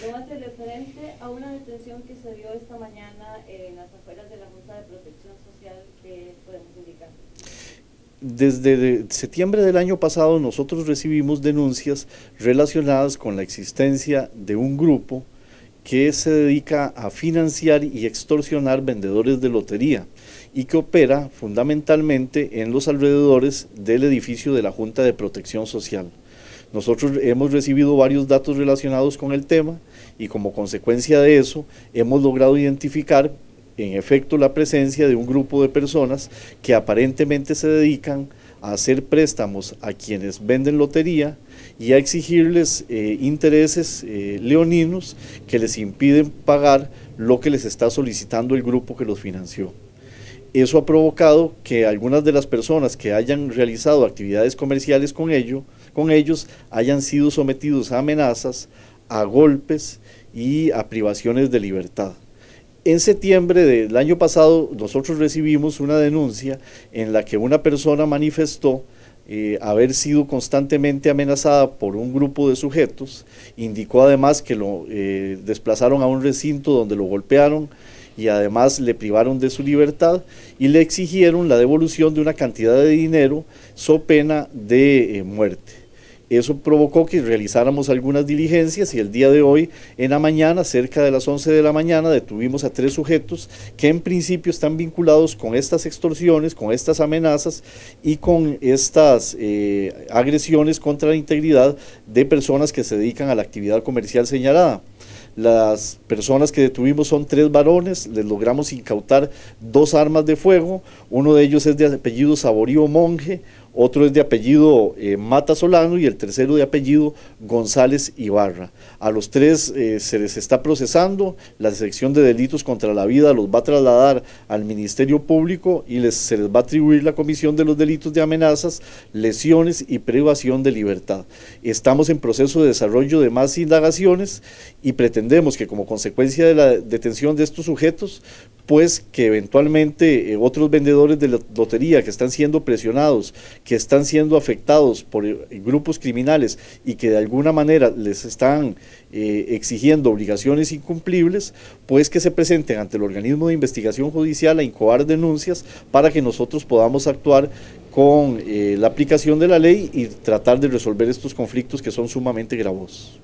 Lo referente a una detención que se dio esta mañana en las afueras de la Junta de Protección Social que podemos indicar. Desde septiembre del año pasado nosotros recibimos denuncias relacionadas con la existencia de un grupo que se dedica a financiar y extorsionar vendedores de lotería y que opera fundamentalmente en los alrededores del edificio de la Junta de Protección Social. Nosotros hemos recibido varios datos relacionados con el tema y como consecuencia de eso hemos logrado identificar en efecto la presencia de un grupo de personas que aparentemente se dedican a hacer préstamos a quienes venden lotería y a exigirles eh, intereses eh, leoninos que les impiden pagar lo que les está solicitando el grupo que los financió eso ha provocado que algunas de las personas que hayan realizado actividades comerciales con, con ellos hayan sido sometidos a amenazas, a golpes y a privaciones de libertad. En septiembre del año pasado nosotros recibimos una denuncia en la que una persona manifestó eh, haber sido constantemente amenazada por un grupo de sujetos. Indicó además que lo eh, desplazaron a un recinto donde lo golpearon, y además le privaron de su libertad y le exigieron la devolución de una cantidad de dinero so pena de eh, muerte. Eso provocó que realizáramos algunas diligencias y el día de hoy, en la mañana, cerca de las 11 de la mañana, detuvimos a tres sujetos que en principio están vinculados con estas extorsiones, con estas amenazas y con estas eh, agresiones contra la integridad de personas que se dedican a la actividad comercial señalada. Las personas que detuvimos son tres varones, les logramos incautar dos armas de fuego, uno de ellos es de apellido Saborío Monje, otro es de apellido eh, Mata Solano y el tercero de apellido González Ibarra. A los tres eh, se les está procesando, la sección de delitos contra la vida los va a trasladar al Ministerio Público y les, se les va a atribuir la comisión de los delitos de amenazas, lesiones y privación de libertad. Estamos en proceso de desarrollo de más indagaciones y pretendemos que como consecuencia de la detención de estos sujetos pues que eventualmente eh, otros vendedores de la lotería que están siendo presionados, que están siendo afectados por eh, grupos criminales y que de alguna manera les están eh, exigiendo obligaciones incumplibles, pues que se presenten ante el organismo de investigación judicial a incoar denuncias para que nosotros podamos actuar con la aplicación de la ley y tratar de resolver estos conflictos que son sumamente gravosos.